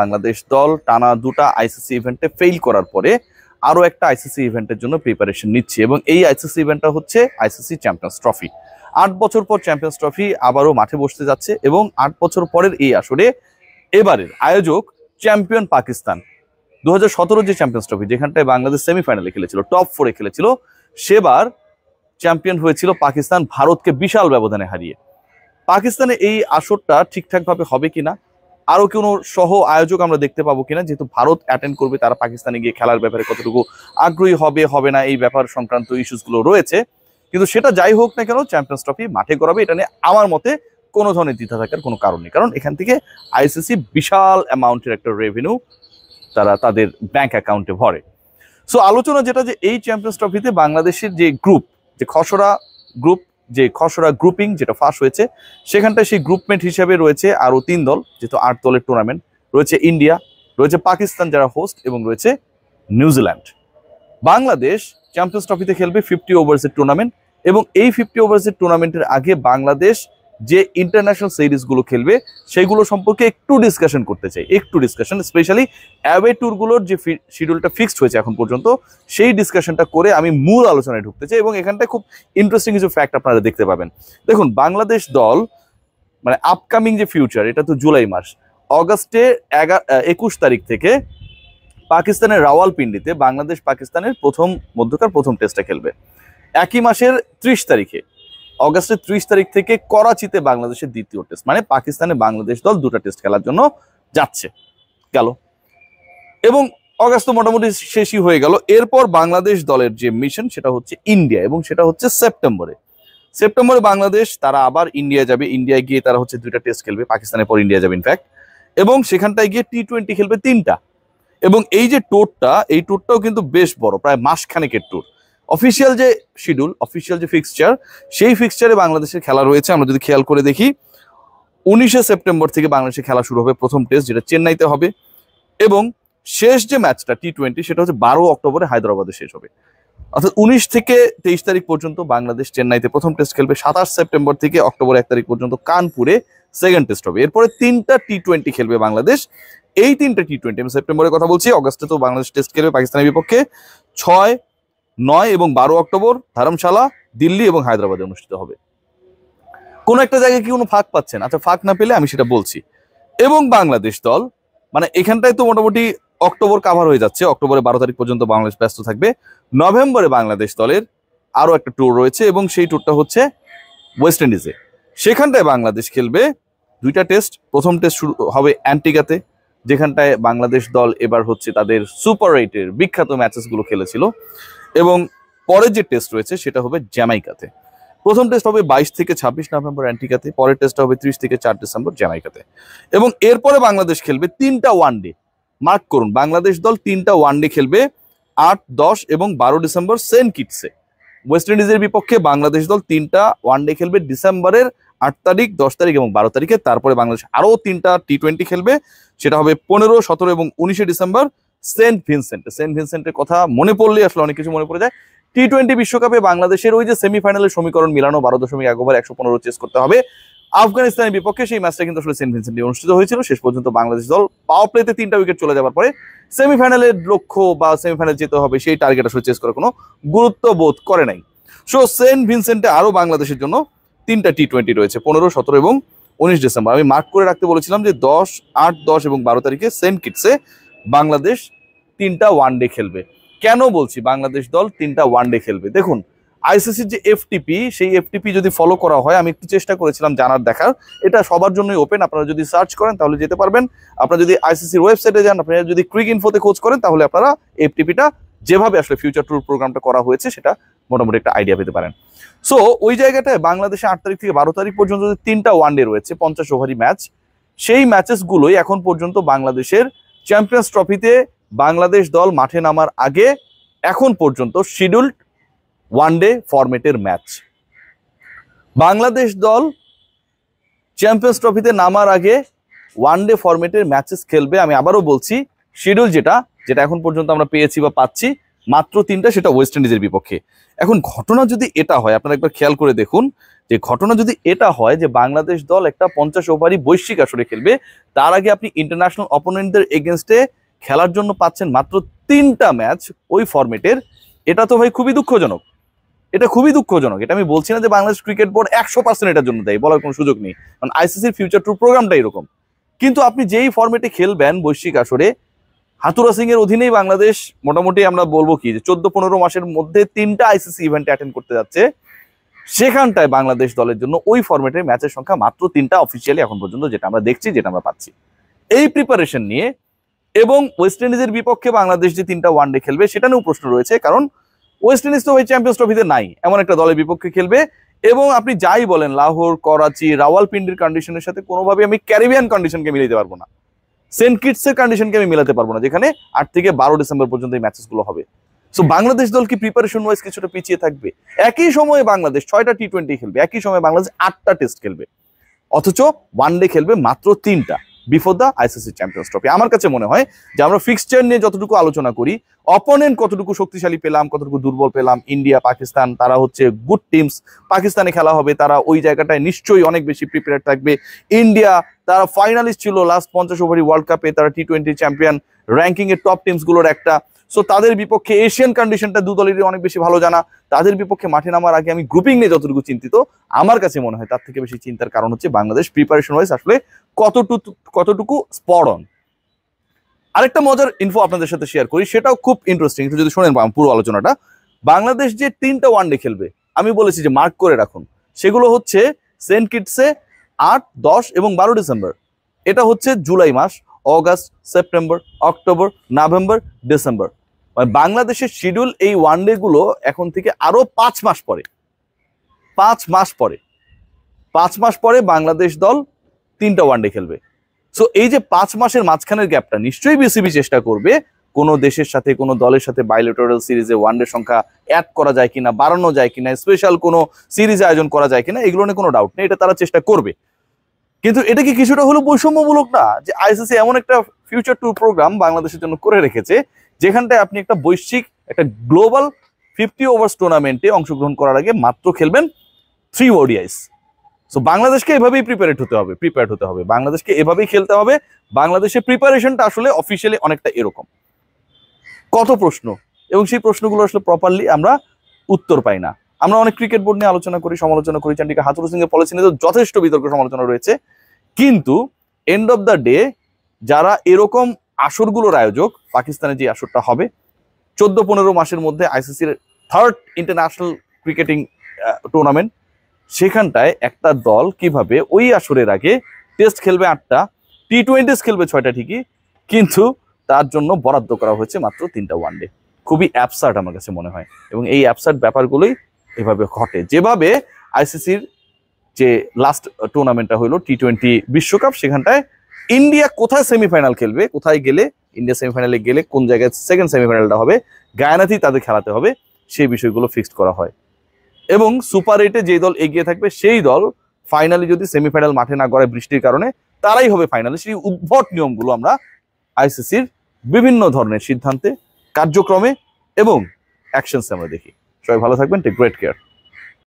বাংলাদেশ দল টানা দুটা আইসিসি ইভেন্টে ফেল করার পরে আরও একটা আইসিসি ইভেন্টের জন্য প্রিপারেশন নিচ্ছে এবং এই আইসিসি ইভেন্টটা হচ্ছে আইসিসি চ্যাম্পিয়ন্স ট্রফি আট বছর পর চ্যাম্পিয়ন্স ট্রফি আবারও মাঠে বসতে যাচ্ছে এবং আট বছর পরের এই আসরে এবারের আয়োজক চ্যাম্পিয়ন পাকিস্তান দু যে চ্যাম্পিয়ন্স ট্রফি যেখানটায় বাংলাদেশ সেমিফাইনালে খেলেছিল টপ ফোরে খেলেছিল সেবার চ্যাম্পিয়ন হয়েছিল পাকিস্তান ভারতকে বিশাল ব্যবধানে হারিয়ে পাকিস্তানে এই আসরটা ঠিকঠাকভাবে হবে কিনা আরও কোনো সহ আয়োজক আমরা দেখতে পাবো কিনা যেহেতু ভারত অ্যাটেন্ড করবে তারা পাকিস্তানে গিয়ে খেলার ব্যাপারে কতটুকু আগ্রহী হবে হবে না এই ব্যাপার সংক্রান্ত ইস্যুসগুলো রয়েছে কিন্তু সেটা যাই হোক না কেন চ্যাম্পিয়ন্স ট্রফি মাঠে করাবে এটা নিয়ে আমার মতে কোনো ধরনের দ্বিধা থাকার কোনো কারণ নেই কারণ এখান থেকে আইসিসি বিশাল অ্যামাউন্টের একটা রেভিনিউ তারা তাদের ব্যাংক অ্যাকাউন্টে ভরে সো আলোচনা যেটা যে এই চ্যাম্পিয়ন্স ট্রফিতে বাংলাদেশের যে গ্রুপ যে খসড়া গ্রুপ যে খসড়া গ্রুপিং যেটা ফাঁস হয়েছে সেখানটায় সেই গ্রুপমেন্ট হিসেবে রয়েছে আরও তিন দল যেহেতু আট দলের টুর্নামেন্ট রয়েছে ইন্ডিয়া রয়েছে পাকিস্তান যারা হোস্ট এবং রয়েছে নিউজিল্যান্ড বাংলাদেশ চ্যাম্পিয়ন্স ট্রফিতে খেলবে ফিফটি ওভার্সের টুর্নামেন্ট এবং এই ফিফটি ওভার্সের টুর্নামেন্টের আগে বাংলাদেশ যে ইন্টারন্যাশনাল সিরিজগুলো খেলবে সেইগুলো সম্পর্কে একটু ডিসকাশন করতে চাই একটু ডিসকাশন স্পেশালি অ্যাওয়ে ট্যুরগুলোর যে শিডিউলটা ফিক্সড হয়েছে এখন পর্যন্ত সেই ডিসকাশনটা করে আমি মূল আলোচনায় ঢুকতে চাই এবং এখানটায় খুব ইন্টারেস্টিং কিছু ফ্যাক্ট আপনারা দেখতে পাবেন দেখুন বাংলাদেশ দল মানে আপকামিং যে ফিউচার এটা তো জুলাই মাস অগাস্টে একুশ তারিখ থেকে পাকিস্তানের রাওয়ালপিন্ডিতে বাংলাদেশ পাকিস্তানের প্রথম মধ্যকার প্রথম টেস্টটা খেলবে একই মাসের ত্রিশ তারিখে অগাস্টের ত্রিশ তারিখ থেকে করাচিতে বাংলাদেশের দ্বিতীয় টেস্ট মানে পাকিস্তানে বাংলাদেশ দল দুটা টেস্ট খেলার জন্য যাচ্ছে গেল এবং অগাস্ট তো মোটামুটি শেষই হয়ে গেল এরপর বাংলাদেশ দলের যে মিশন সেটা হচ্ছে ইন্ডিয়া এবং সেটা হচ্ছে সেপ্টেম্বরে সেপ্টেম্বরে বাংলাদেশ তারা আবার ইন্ডিয়া যাবে ইন্ডিয়ায় গিয়ে তারা হচ্ছে দুইটা টেস্ট খেলবে পাকিস্তানের পর ইন্ডিয়া যাবে ইনফ্যাক্ট এবং সেখানটায় গিয়ে টি টোয়েন্টি খেলবে তিনটা এবং এই যে ট্যুরটা এই ট্যুরটাও কিন্তু বেশ বড় প্রায় মাসখানেকের ট্যুর অফিসিয়াল যে শিডিউল অফিসিয়াল যে ফিক্সচার সেই ফিক্সচারে বাংলাদেশের খেলা রয়েছে আমরা যদি খেয়াল করে দেখি উনিশে সেপ্টেম্বর থেকে বাংলাদেশে খেলা শুরু হবে প্রথম টেস্ট যেটা চেন্নাইতে হবে এবং শেষ যে ম্যাচটা টি টোয়েন্টি সেটা হচ্ছে বারো অক্টোবরে হায়দ্রাবাদে শেষ হবে অর্থাৎ উনিশ থেকে তেইশ তারিখ পর্যন্ত বাংলাদেশ চেন্নাইতে প্রথম টেস্ট খেলবে সাতাশ সেপ্টেম্বর থেকে অক্টোবর এক তারিখ পর্যন্ত কানপুরে সেকেন্ড টেস্ট হবে এরপরে তিনটা টি টোয়েন্টি খেলবে বাংলাদেশ এই তিনটা টি টোয়েন্টি আমি সেপ্টেম্বরের কথা বলছি অগস্টে তো বাংলাদেশ টেস্ট খেলবে পাকিস্তানের বিপক্ষে ছয় নয় এবং বারো অক্টোবর ধর্মশালা দিল্লি এবং হায়দ্রাবাদে অনুষ্ঠিত হবে কোনো একটা জায়গায় কি কোনো ফাঁক পাচ্ছেন আচ্ছা ফাঁক না পেলে আমি সেটা বলছি এবং বাংলাদেশ দল মানে এখানটায় তো মোটামুটি অক্টোবর কাভার হয়ে যাচ্ছে অক্টোবরে বারো তারিখ পর্যন্ত বাংলাদেশ ব্যস্ত থাকবে নভেম্বরে বাংলাদেশ দলের আরও একটা ট্যুর রয়েছে এবং সেই ট্যুরটা হচ্ছে ওয়েস্ট ইন্ডিজে সেখানটায় বাংলাদেশ খেলবে দুইটা টেস্ট প্রথম টেস্ট শুরু হবে অ্যান্টিগাতে যেখানটায় বাংলাদেশ দল এবার হচ্ছে তাদের সুপার এইটের বিখ্যাত ম্যাচেসগুলো খেলেছিল এবং পরের যে টেস্ট রয়েছে সেটা হবে জ্যামাইকাতে প্রথম টেস্ট হবে বাইশ থেকে ছাব্বিশ নভেম্বর অ্যান্টিকাতে পরের টেস্টটা হবে ত্রিশ থেকে চার ডিসেম্বর জ্যামাইকাতে এবং এরপরে বাংলাদেশ খেলবে তিনটা ওয়ানডে মার্ক করুন বাংলাদেশ দল তিনটা ওয়ানডে খেলবে আট দশ এবং বারো ডিসেম্বর সেন্ট কিটসে ওয়েস্ট ইন্ডিজের বিপক্ষে বাংলাদেশ দল তিনটা ওয়ানডে খেলবে ডিসেম্বরের আট তারিখ দশ তারিখ এবং বারো তারিখে তারপরে বাংলাদেশ আরও তিনটা টি টোয়েন্টি খেলবে সেটা হবে পনেরো সতেরো এবং উনিশে ডিসেম্বর সেন্ট ভিনসেন্ট সেন্ট ভিনসেন্টের কথা মনে পড়লেই আসলে অনেক কিছু মনে পড়ে যায় টি টোয়েন্টি বিশ্বকাপে বাংলাদেশের ওই যে সেমিফাইনালের সমীকরণ মিলানো বারো দশমিক এক ওভার একশো পনেরো চেস করতে হবে আফগানিস্তানের বিপক্ষে সেই ম্যাচটা কিন্তু আসলে সেন্ট ভিনসেন্টে অনুষ্ঠিত হয়েছিল শেষ পর্যন্ত বাংলাদেশ দল পাওয়ার প্লেতে তিনটা উইকেট চলে যাওয়ার পরে সেমিফাইনালের লক্ষ্য বা সেমিফাইনাল যেতে হবে সেই টার্গেট আসলে চেস করার কোনো গুরুত্ব বোধ করে নাই সো সেন্ট ভিনসেন্টে আরও বাংলাদেশের জন্য তিনটা টি টোয়েন্টি রয়েছে পনেরো সতেরো এবং উনিশ ডিসেম্বর আমি মার্ক করে রাখতে বলেছিলাম যে দশ আট দশ এবং বারো তারিখে সেন্ট কিটসে বাংলাদেশ তিনটা ওয়ানডে খেলবে কেন বলছি বাংলাদেশ দল তিনটা ওয়ানডে খেলবে দেখুন আইসিসির যে এফটিপি সেই এফটিপি যদি ফলো করা হয় আমি একটু চেষ্টা করেছিলাম জানার দেখার এটা সবার জন্যই ওপেন আপনারা যদি সার্চ করেন তাহলে যেতে পারবেন আপনারা যদি আইসিসির ওয়েবসাইটে যান আপনারা যদি ক্রিক ইনফোতে খোঁজ করেন তাহলে আপনারা এফটিপিটা যেভাবে আসলে ফিউচার ট্যুর প্রোগ্রামটা করা হয়েছে সেটা মোটামুটি একটা আইডিয়া পেতে পারেন সো ওই জায়গাটায় বাংলাদেশে আট তারিখ থেকে বারো তারিখ পর্যন্ত তিনটা তিনটা ওয়ানডে রয়েছে পঞ্চাশ ওভারি ম্যাচ সেই ম্যাচেসগুলোই এখন পর্যন্ত বাংলাদেশের চ্যাম্পিয়ন্স ট্রফিতে বাংলাদেশ দল মাঠে নামার আগে এখন পর্যন্ত শিডিউল্ড ডে ফরমেটের ম্যাচ বাংলাদেশ দল চ্যাম্পিয়ন্স ট্রফিতে নামার আগে ওয়ান ডে ফরমেটের ম্যাচেস খেলবে আমি আবারও বলছি শিডিউল যেটা যেটা এখন পর্যন্ত আমরা পেয়েছি বা পাচ্ছি মাত্র তিনটা সেটা ওয়েস্ট ইন্ডিজের বিপক্ষে এখন ঘটনা যদি এটা হয় আপনারা একবার খেয়াল করে দেখুন যে ঘটনা যদি এটা হয় যে বাংলাদেশ দল একটা পঞ্চাশ ওভারই বৈশ্বিক আসরে খেলবে তার আগে আপনি ইন্টারন্যাশনাল অপোনেন্টদের এগেনস্টে খেলার জন্য পাচ্ছেন মাত্র তিনটা ম্যাচ ওই ফর্মেটের এটা তো ভাই খুবই দুঃখজনক এটা খুবই দুঃখজনক এটা আমি বলছি না যে বাংলাদেশ ক্রিকেট বোর্ড একশো পার্সেন্ট এটার জন্য দেয় বলার কোনো সুযোগ নেই কারণ আইসিসির ফিউচার ট্যুর প্রোগ্রামটা এরকম কিন্তু আপনি যেই ফর্মেটে খেলবেন বৈশ্বিক আসরে হাতুরা সিং এর অধীনেই বাংলাদেশ মোটামুটি আমরা বলবো কি যে চোদ্দ পনেরো মাসের মধ্যে তিনটা আইসিসি ইভেন্ট অ্যাটেন্ড করতে যাচ্ছে সেখানটায় বাংলাদেশ দলের জন্য ওই ফর্মেটের ম্যাচের সংখ্যা মাত্র তিনটা অফিসিয়ালি এখন পর্যন্ত যেটা আমরা দেখছি যেটা আমরা পাচ্ছি এই প্রিপারেশন নিয়ে এবং ওয়েস্ট ইন্ডিজের বিপক্ষে বাংলাদেশ যে তিনটা ওয়ানডে খেলবে সেটা নিয়েও প্রশ্ন রয়েছে কারণ ওয়েস্ট ইন্ডিজ তো ওই চ্যাম্পিয়ন্স ট্রফিতে নাই এমন একটা দলের বিপক্ষে খেলবে এবং আপনি যাই বলেন লাহোর করাচি রাওয়ালপিন্ডির কন্ডিশনের সাথে কোনোভাবে আমি ক্যারিবিয়ান কন্ডিশনকে মিলাতে পারবো না সেন্ট কিটসের কন্ডিশনকে আমি মিলাতে পারবো না যেখানে আট থেকে বারো ডিসেম্বর পর্যন্ত এই ম্যাচেসগুলো হবে সো বাংলাদেশ দল কি প্রিপারেশন ওয়াইজ কিছুটা পিছিয়ে থাকবে একই সময়ে বাংলাদেশ ছয়টা টি টোয়েন্টি খেলবে একই সময়ে বাংলাদেশ আটটা টেস্ট খেলবে অথচ ওয়ান ডে খেলবে মাত্র তিনটা before the ICC champions trophy আমার কাছে মনে হয় যে আমরা ফিক্সচার নিয়ে যতটুকু আলোচনা করি অপোনেন্ট কতটুকু শক্তিশালী পেলাম কতটুকু দুর্বল পেলাম ইন্ডিয়া পাকিস্তান তারা হচ্ছে গুড টিমস পাকিস্তানে খেলা হবে তারা ওই জায়গাটায় নিশ্চয়ই অনেক বেশি প্রিপেয়ার থাকবে ইন্ডিয়া তারা ফাইনালিস্ট ছিল লাস্ট পঞ্চাশ ওভারি ওয়ার্ল্ড কাপে তারা টি টোয়েন্টি চ্যাম্পিয়ন র্যাঙ্কিংয়ের টপ টিমসগুলোর একটা সো তাদের বিপক্ষে এশিয়ান কন্ডিশনটা দু অনেক বেশি ভালো জানা তাদের বিপক্ষে মাঠে নামার আগে আমি গ্রুপিং নিয়ে যতটুকু চিন্তিত আমার কাছে মনে হয় তার থেকে বেশি চিন্তার কারণ হচ্ছে বাংলাদেশ প্রিপারেশন ওয়াইজ আসলে কতটুকু কতটুকু স্পরণ আরেকটা মজার ইনফো আপনাদের সাথে শেয়ার করি সেটাও খুব ইন্টারেস্টিং একটু যদি শোনেন পুরো আলোচনাটা বাংলাদেশ যে তিনটা ওয়ানডে খেলবে আমি বলেছি যে মার্ক করে রাখুন সেগুলো হচ্ছে সেন্ট কিটসে আট দশ এবং বারো ডিসেম্বর এটা হচ্ছে জুলাই মাস August September October November December মানে বাংলাদেশের শিডিউল এই ওয়ান ডেগুলো এখন থেকে আরও পাঁচ মাস পরে পাঁচ মাস পরে পাঁচ মাস পরে বাংলাদেশ দল তিনটা ওয়ানডে খেলবে সো এই যে পাঁচ মাসের মাঝখানের গ্যাপটা নিশ্চয়ই বিসিবি চেষ্টা করবে কোনো দেশের সাথে কোনো দলের সাথে বাইলেটারাল সিরিজে ওয়ানডে সংখ্যা অ্যাড করা যায় কিনা বাড়ানো যায় কিনা স্পেশাল কোনো সিরিজ আয়োজন করা যায় কিনা এগুলো নিয়ে কোনো ডাউট নেই এটা তারা চেষ্টা করবে কিন্তু এটা কি কিছুটা হলো বৈষম্যমূলক না যে আইসিসি এমন একটা ফিউচার ট্যুর প্রোগ্রাম বাংলাদেশের জন্য করে রেখেছে যেখানটায় আপনি একটা বৈশ্বিক একটা গ্লোবাল ফিফটি ওভার্স টুর্নামেন্টে অংশগ্রহণ করার আগে মাত্র খেলবেন থ্রি ওডিআইস সো বাংলাদেশকে এভাবেই প্রিপেয়ার্ড হতে হবে প্রিপেয়ার্ড হতে হবে বাংলাদেশকে এভাবেই খেলতে হবে বাংলাদেশের প্রিপারেশনটা আসলে অফিসিয়ালি অনেকটা এরকম কত প্রশ্ন এবং সেই প্রশ্নগুলো আসলে প্রপারলি আমরা উত্তর পাই না আমরা অনেক ক্রিকেট বোর্ড নিয়ে আলোচনা করি সমালোচনা করি চান্ডিকা হাতুর সিং এর পলিসি নিয়ে যথেষ্ট বিতর্ক সমালোচনা রয়েছে কিন্তু এন্ড অব দ্য ডে যারা এরকম আসরগুলোর আয়োজক পাকিস্তানে যে আসরটা হবে চোদ্দ পনেরো মাসের মধ্যে আইসিসির থার্ড ইন্টারন্যাশনাল ক্রিকেটিং টুর্নামেন্ট সেখানটায় একটা দল কিভাবে ওই আসরের আগে টেস্ট খেলবে আটটা টি টোয়েন্টিস খেলবে ছয়টা ঠিকই কিন্তু তার জন্য বরাদ্দ করা হয়েছে মাত্র তিনটা ওয়ানডে খুবই অ্যাপসার্ট আমার কাছে মনে হয় এবং এই অ্যাপসার্ট ব্যাপারগুলোই এভাবে ঘটে যেভাবে আইসিসির যে লাস্ট টুর্নামেন্টটা হলো টি টোয়েন্টি বিশ্বকাপ সেখানটায় ইন্ডিয়া কোথায় সেমিফাইনাল খেলবে কোথায় গেলে ইন্ডিয়া সেমিফাইনালে গেলে কোন জায়গায় সেকেন্ড সেমিফাইনালটা হবে গায়নাতেই তাদের খেলাতে হবে সেই বিষয়গুলো ফিক্সড করা হয় এবং সুপার এইটে যে দল এগিয়ে থাকবে সেই দল ফাইনালি যদি সেমিফাইনাল মাঠে না গড়ায় বৃষ্টির কারণে তারাই হবে ফাইনালে সেই উদ্ভট নিয়মগুলো আমরা আইসিসির বিভিন্ন ধরনের সিদ্ধান্তে কার্যক্রমে এবং অ্যাকশনসে আমরা দেখি সবাই ভালো থাকবেন টেক গ্রেট কেয়ার